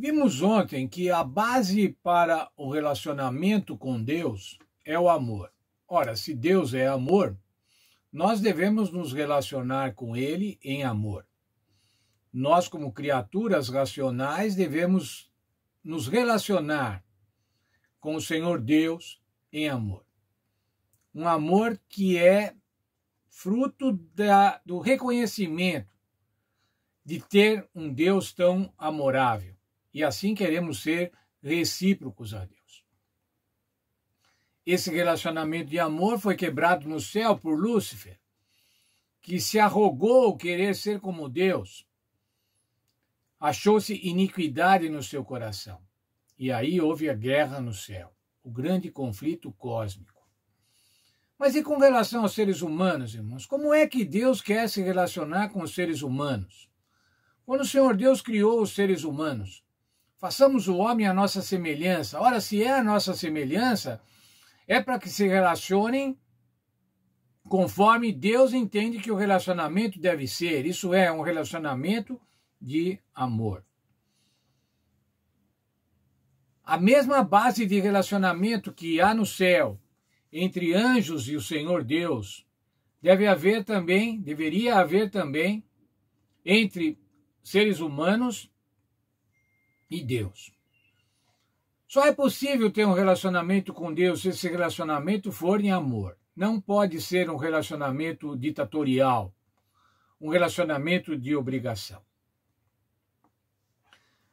Vimos ontem que a base para o relacionamento com Deus é o amor. Ora, se Deus é amor, nós devemos nos relacionar com Ele em amor. Nós, como criaturas racionais, devemos nos relacionar com o Senhor Deus em amor. Um amor que é fruto da, do reconhecimento de ter um Deus tão amorável e assim queremos ser recíprocos a Deus. Esse relacionamento de amor foi quebrado no céu por Lúcifer, que se arrogou querer ser como Deus. Achou-se iniquidade no seu coração. E aí houve a guerra no céu, o grande conflito cósmico. Mas e com relação aos seres humanos, irmãos? Como é que Deus quer se relacionar com os seres humanos? Quando o Senhor Deus criou os seres humanos, Façamos o homem a nossa semelhança. Ora, se é a nossa semelhança, é para que se relacionem conforme Deus entende que o relacionamento deve ser. Isso é um relacionamento de amor. A mesma base de relacionamento que há no céu entre anjos e o Senhor Deus, deve haver também, deveria haver também entre seres humanos e Deus. Só é possível ter um relacionamento com Deus se esse relacionamento for em amor. Não pode ser um relacionamento ditatorial, um relacionamento de obrigação.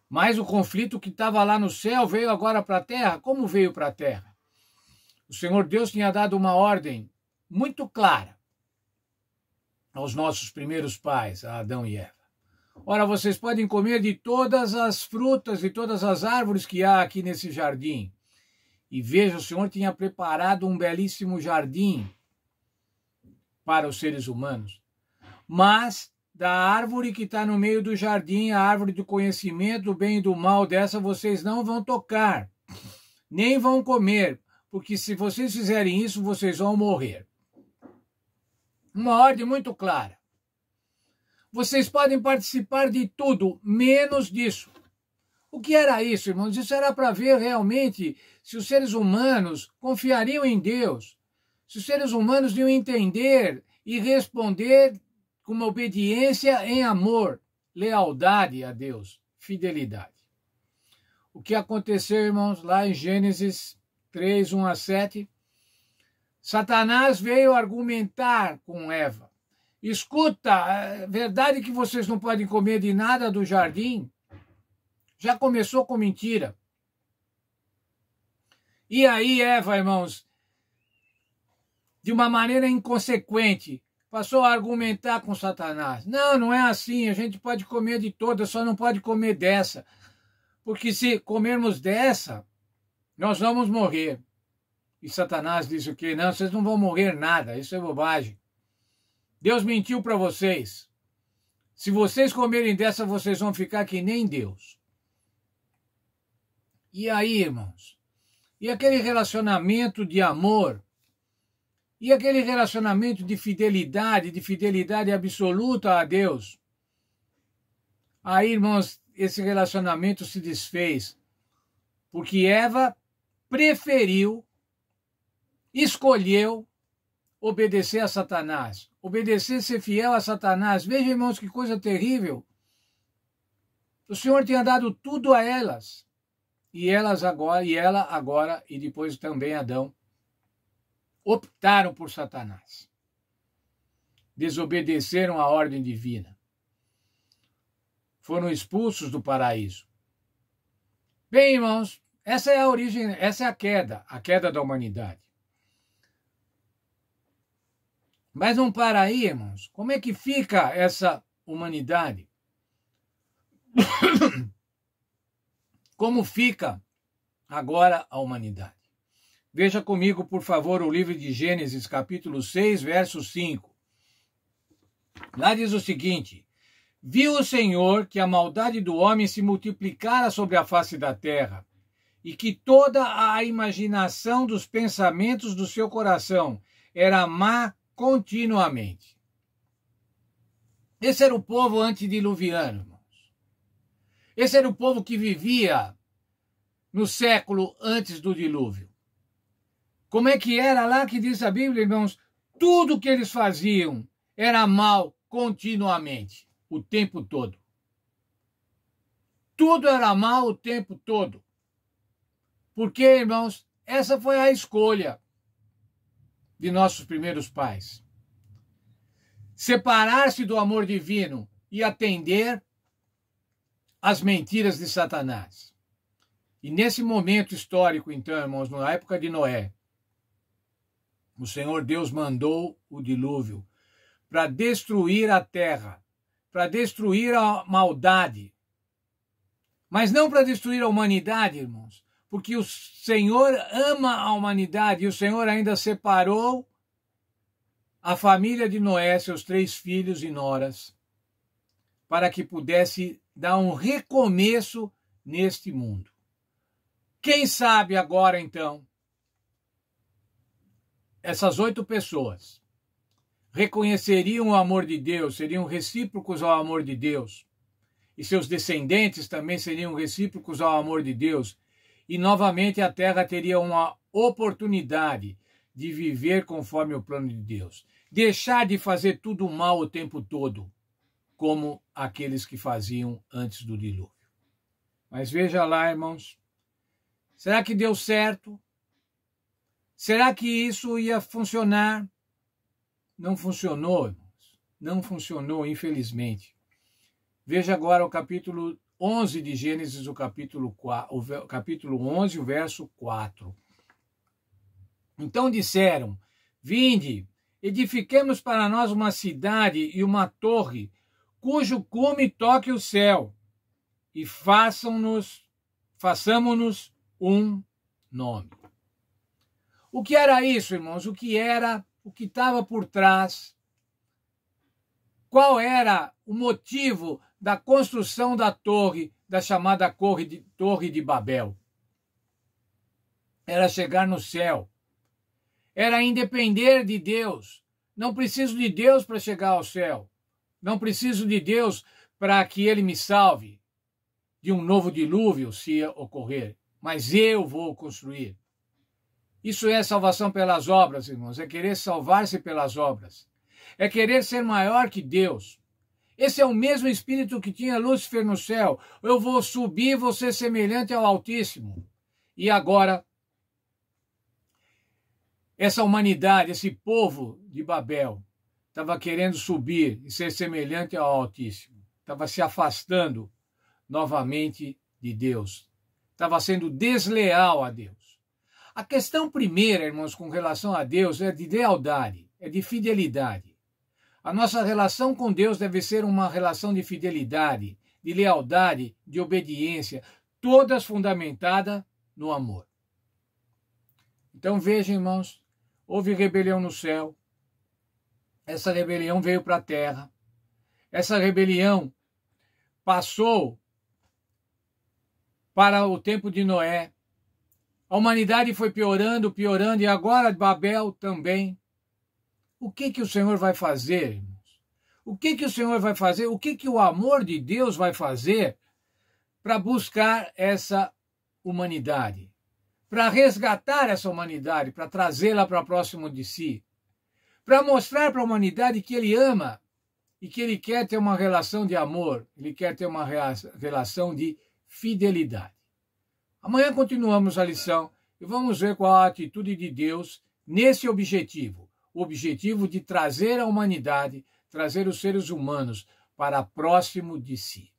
Mas o conflito que estava lá no céu veio agora para a terra. Como veio para a terra? O Senhor Deus tinha dado uma ordem muito clara aos nossos primeiros pais, a Adão e Eva. Ora, vocês podem comer de todas as frutas, de todas as árvores que há aqui nesse jardim. E veja, o Senhor tinha preparado um belíssimo jardim para os seres humanos. Mas da árvore que está no meio do jardim, a árvore do conhecimento, do bem e do mal, dessa vocês não vão tocar, nem vão comer, porque se vocês fizerem isso, vocês vão morrer. Uma ordem muito clara. Vocês podem participar de tudo, menos disso. O que era isso, irmãos? Isso era para ver realmente se os seres humanos confiariam em Deus, se os seres humanos iam entender e responder com uma obediência em amor, lealdade a Deus, fidelidade. O que aconteceu, irmãos, lá em Gênesis 3, 1 a 7, Satanás veio argumentar com Eva. Escuta, é verdade que vocês não podem comer de nada do jardim? Já começou com mentira. E aí, Eva, irmãos, de uma maneira inconsequente, passou a argumentar com Satanás. Não, não é assim, a gente pode comer de todas, só não pode comer dessa. Porque se comermos dessa, nós vamos morrer. E Satanás disse o quê? Não, vocês não vão morrer nada, isso é bobagem. Deus mentiu para vocês. Se vocês comerem dessa, vocês vão ficar que nem Deus. E aí, irmãos? E aquele relacionamento de amor? E aquele relacionamento de fidelidade, de fidelidade absoluta a Deus? Aí, irmãos, esse relacionamento se desfez, porque Eva preferiu, escolheu obedecer a Satanás, obedecer, ser fiel a Satanás. Veja, irmãos, que coisa terrível. O Senhor tinha dado tudo a elas. E elas agora, e ela agora, e depois também Adão, optaram por Satanás. Desobedeceram a ordem divina. Foram expulsos do paraíso. Bem, irmãos, essa é a origem, essa é a queda, a queda da humanidade. Mas não para aí, irmãos. Como é que fica essa humanidade? Como fica agora a humanidade? Veja comigo, por favor, o livro de Gênesis, capítulo 6, verso 5. Lá diz o seguinte: Viu o Senhor que a maldade do homem se multiplicara sobre a face da terra, e que toda a imaginação dos pensamentos do seu coração era má continuamente. Esse era o povo antediluviano, irmãos. Esse era o povo que vivia no século antes do dilúvio. Como é que era lá que diz a Bíblia, irmãos? Tudo que eles faziam era mal continuamente, o tempo todo. Tudo era mal o tempo todo. Porque, irmãos, essa foi a escolha de nossos primeiros pais. Separar-se do amor divino e atender às mentiras de Satanás. E nesse momento histórico, então, irmãos, na época de Noé, o Senhor Deus mandou o dilúvio para destruir a terra, para destruir a maldade, mas não para destruir a humanidade, irmãos, porque o Senhor ama a humanidade e o Senhor ainda separou a família de Noé, seus três filhos e noras, para que pudesse dar um recomeço neste mundo. Quem sabe agora, então, essas oito pessoas reconheceriam o amor de Deus, seriam recíprocos ao amor de Deus, e seus descendentes também seriam recíprocos ao amor de Deus, e novamente a terra teria uma oportunidade de viver conforme o plano de Deus. Deixar de fazer tudo mal o tempo todo, como aqueles que faziam antes do dilúvio. Mas veja lá, irmãos, será que deu certo? Será que isso ia funcionar? Não funcionou, irmãos. Não funcionou, infelizmente. Veja agora o capítulo 11 de Gênesis, o capítulo, 4, o capítulo 11, o verso 4. Então disseram: Vinde, edifiquemos para nós uma cidade e uma torre, cujo cume toque o céu, e façam-nos, façamos-nos um nome. O que era isso, irmãos? O que era, o que estava por trás? Qual era o motivo da construção da torre, da chamada Torre de, torre de Babel. Era chegar no céu. Era independer de Deus. Não preciso de Deus para chegar ao céu. Não preciso de Deus para que ele me salve de um novo dilúvio, se ocorrer. Mas eu vou construir. Isso é salvação pelas obras, irmãos. É querer salvar-se pelas obras. É querer ser maior que Deus. Esse é o mesmo espírito que tinha Lúcifer no céu. Eu vou subir, você semelhante ao Altíssimo. E agora, essa humanidade, esse povo de Babel, estava querendo subir e ser semelhante ao Altíssimo. Estava se afastando novamente de Deus. Estava sendo desleal a Deus. A questão primeira, irmãos, com relação a Deus é de lealdade, é de fidelidade. A nossa relação com Deus deve ser uma relação de fidelidade, de lealdade, de obediência, todas fundamentada no amor. Então veja, irmãos, houve rebelião no céu. Essa rebelião veio para a terra. Essa rebelião passou para o tempo de Noé. A humanidade foi piorando, piorando, e agora Babel também. O que que o Senhor vai fazer? O que que o Senhor vai fazer? O que que o amor de Deus vai fazer para buscar essa humanidade? Para resgatar essa humanidade, para trazê-la para próximo de si, para mostrar para a humanidade que ele ama e que ele quer ter uma relação de amor, ele quer ter uma relação de fidelidade. Amanhã continuamos a lição e vamos ver qual a atitude de Deus nesse objetivo o objetivo de trazer a humanidade, trazer os seres humanos para próximo de si.